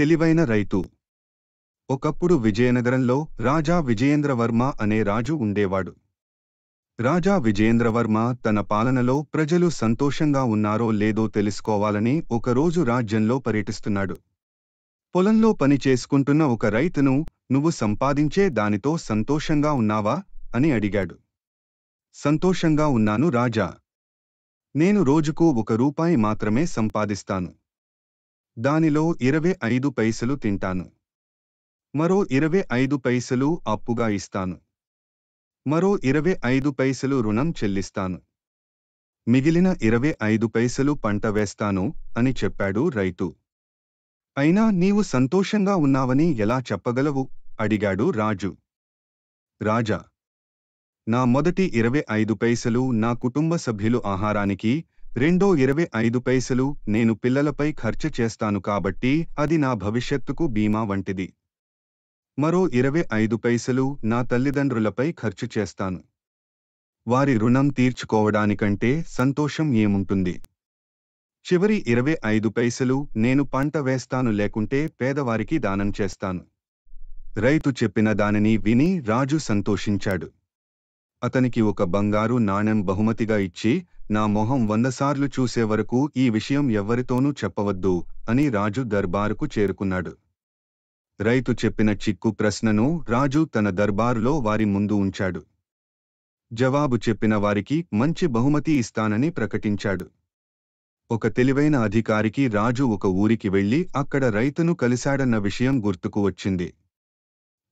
తెలివైన రైతు ఒకప్పుడు విజయనగరంలో రాజా విజయేంద్రవర్మ అనే రాజు ఉండేవాడు రాజా విజయేంద్రవర్మ తన పాలనలో ప్రజలు సంతోషంగా ఉన్నారో లేదో తెలుసుకోవాలని ఒకరోజు రాజ్యంలో పర్యటిస్తున్నాడు పొలంలో పని చేసుకుంటున్న ఒక రైతును నువ్వు సంపాదించే దానితో సంతోషంగా ఉన్నావా అని అడిగాడు సంతోషంగా ఉన్నాను రాజా నేను రోజుకు ఒక రూపాయి మాత్రమే సంపాదిస్తాను దానిలో ఇరవై ఐదు పైసలు తింటాను మరో ఇరవై ఐదు పైసలు అప్పుగా ఇస్తాను మరో ఇరవై ఐదు పైసలు రుణం చెల్లిస్తాను మిగిలిన ఇరవై ఐదు పైసలు పంట వేస్తాను అని చెప్పాడు రైతు అయినా నీవు సంతోషంగా ఉన్నావని ఎలా చెప్పగలవు అడిగాడు రాజు రాజా నా మొదటి ఇరవై ఐదు పైసలు నా కుటుంబ సభ్యులు ఆహారానికి రెండో ఇరవై ఐదు పైసలు నేను పిల్లలపై ఖర్చు చేస్తాను కాబట్టి అది నా భవిష్యత్తుకు బీమా వంటిది మరో ఇరవై ఐదు పైసలు నా తల్లిదండ్రులపై ఖర్చు చేస్తాను వారి రుణం తీర్చుకోవడానికంటే సంతోషం ఏముంటుంది చివరి ఇరవై ఐదు పైసలు నేను పంట వేస్తాను లేకుంటే పేదవారికి దానం చేస్తాను రైతు చెప్పిన దానిని విని రాజు సంతోషించాడు అతనికి ఒక బంగారు నాణెం బహుమతిగా ఇచ్చి నా మొహం వందసార్లు చూసే వరకు ఈ విషయం ఎవ్వరితోనూ చెప్పవద్దు అని రాజు దర్బారుకు చేరుకున్నాడు రైతు చెప్పిన చిక్కు ప్రశ్నను రాజు తన దర్బారులో వారి ముందు ఉంచాడు జవాబు చెప్పిన వారికి మంచి బహుమతి ఇస్తానని ప్రకటించాడు ఒక తెలివైన అధికారికి రాజు ఒక ఊరికి వెళ్లి అక్కడ రైతును కలిశాడన్న విషయం గుర్తుకు వచ్చింది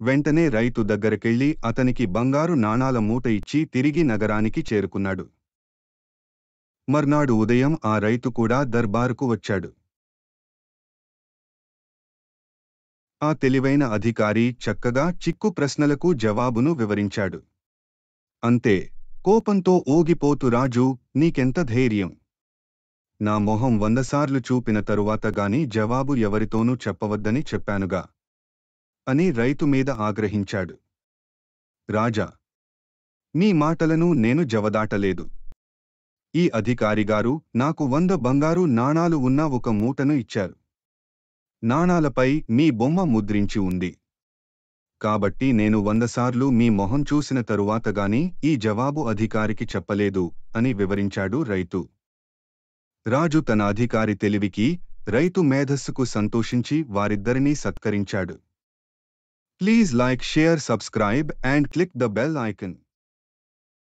వెంటనే రైతు దగ్గరకెళ్లి అతనికి బంగారు నాణాల మూట ఇచ్చి తిరిగి నగరానికి చేరుకున్నాడు మర్నాడు ఉదయం ఆ రైతు కూడా దర్బారుకు వచ్చాడు ఆ తెలివైన అధికారి చక్కగా చిక్కు ప్రశ్నలకు జవాబును వివరించాడు అంతే కోపంతో ఊగిపోతు రాజు నీకెంత ధైర్యం నా మొహం వందసార్లు చూపిన తరువాత గాని జవాబు ఎవరితోనూ చెప్పవద్దని చెప్పానుగా అని రైతు మీద ఆగ్రహించాడు రాజా మీ మాటలను నేను జవదాటలేదు ఈ అధికారిగారు నాకు వంద బంగారు నాణాలు ఉన్న ఒక మూటను ఇచ్చారు నాణాలపై మీ బొమ్మ ముద్రించి ఉంది కాబట్టి నేను వందసార్లు మీ మొహం చూసిన తరువాతగాని ఈ జవాబు అధికారికి చెప్పలేదు అని వివరించాడు రైతు రాజు తన అధికారి తెలివికి రైతు మేధస్సుకు సంతోషించి వారిద్దరినీ సత్కరించాడు please like share subscribe and click the bell icon